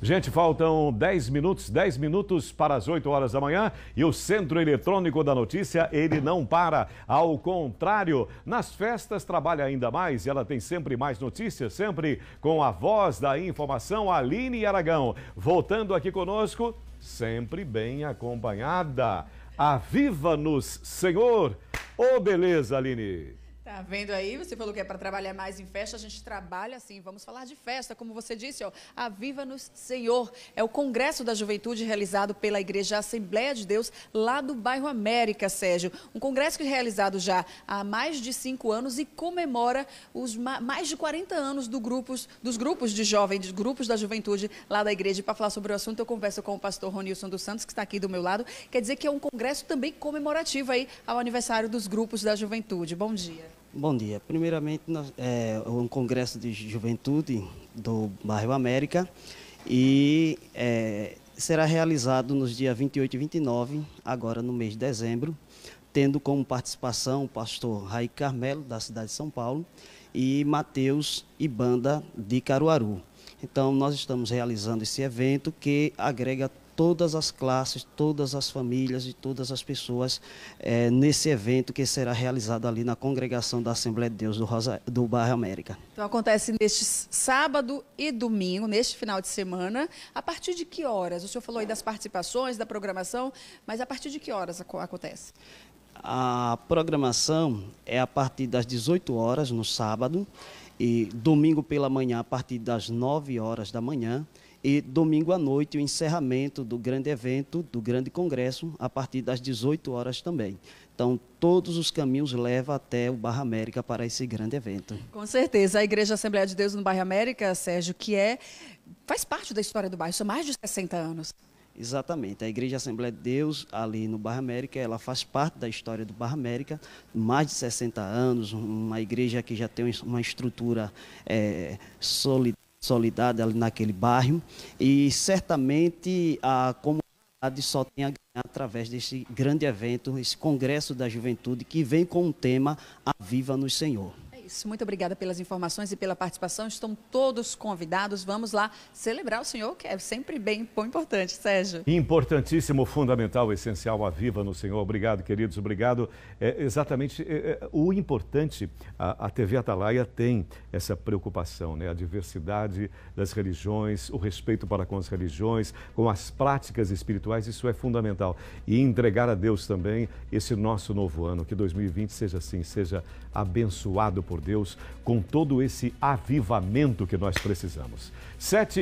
Gente, faltam 10 minutos, 10 minutos para as 8 horas da manhã e o Centro Eletrônico da Notícia, ele não para. Ao contrário, nas festas trabalha ainda mais e ela tem sempre mais notícias, sempre com a voz da informação, Aline Aragão. Voltando aqui conosco, sempre bem acompanhada. Aviva-nos, Senhor! Ô, oh, beleza, Aline! Tá vendo aí? Você falou que é para trabalhar mais em festa, a gente trabalha assim. Vamos falar de festa, como você disse, ó. Aviva-nos Senhor é o Congresso da Juventude realizado pela Igreja Assembleia de Deus lá do bairro América, Sérgio. Um congresso que é realizado já há mais de cinco anos e comemora os ma mais de 40 anos do grupos, dos grupos de jovens, dos grupos da juventude lá da igreja. E para falar sobre o assunto, eu converso com o pastor Ronilson dos Santos, que está aqui do meu lado. Quer dizer que é um congresso também comemorativo aí ao aniversário dos grupos da juventude. Bom dia. Bom dia. Primeiramente, nós, é, é um congresso de juventude do bairro América e é, será realizado nos dias 28 e 29, agora no mês de dezembro, tendo como participação o pastor Raí Carmelo, da cidade de São Paulo, e Mateus e Banda de Caruaru. Então, nós estamos realizando esse evento que agrega todas as classes, todas as famílias e todas as pessoas é, nesse evento que será realizado ali na congregação da Assembleia de Deus do, Rosa, do Bairro América. Então acontece neste sábado e domingo, neste final de semana. A partir de que horas? O senhor falou aí das participações, da programação, mas a partir de que horas acontece? A programação é a partir das 18 horas no sábado e domingo pela manhã a partir das 9 horas da manhã e domingo à noite, o encerramento do grande evento, do grande congresso, a partir das 18 horas também. Então, todos os caminhos levam até o Barra América para esse grande evento. Com certeza. A Igreja Assembleia de Deus no Barra América, Sérgio, que é faz parte da história do bairro, são mais de 60 anos. Exatamente. A Igreja Assembleia de Deus, ali no Barra América, ela faz parte da história do Barra América, mais de 60 anos, uma igreja que já tem uma estrutura é, sólida solidariedade ali naquele bairro. E certamente a comunidade só tem a ganhar através desse grande evento, esse Congresso da Juventude, que vem com o tema Aviva no Senhor isso. Muito obrigada pelas informações e pela participação. Estão todos convidados. Vamos lá celebrar o senhor, que é sempre bem importante, Sérgio. Importantíssimo, fundamental, essencial, a viva no senhor. Obrigado, queridos. Obrigado. É, exatamente é, é o importante, a, a TV Atalaia tem essa preocupação, né? A diversidade das religiões, o respeito para com as religiões, com as práticas espirituais, isso é fundamental. E entregar a Deus também esse nosso novo ano, que 2020 seja assim, seja abençoado por por Deus com todo esse avivamento que nós precisamos. Sete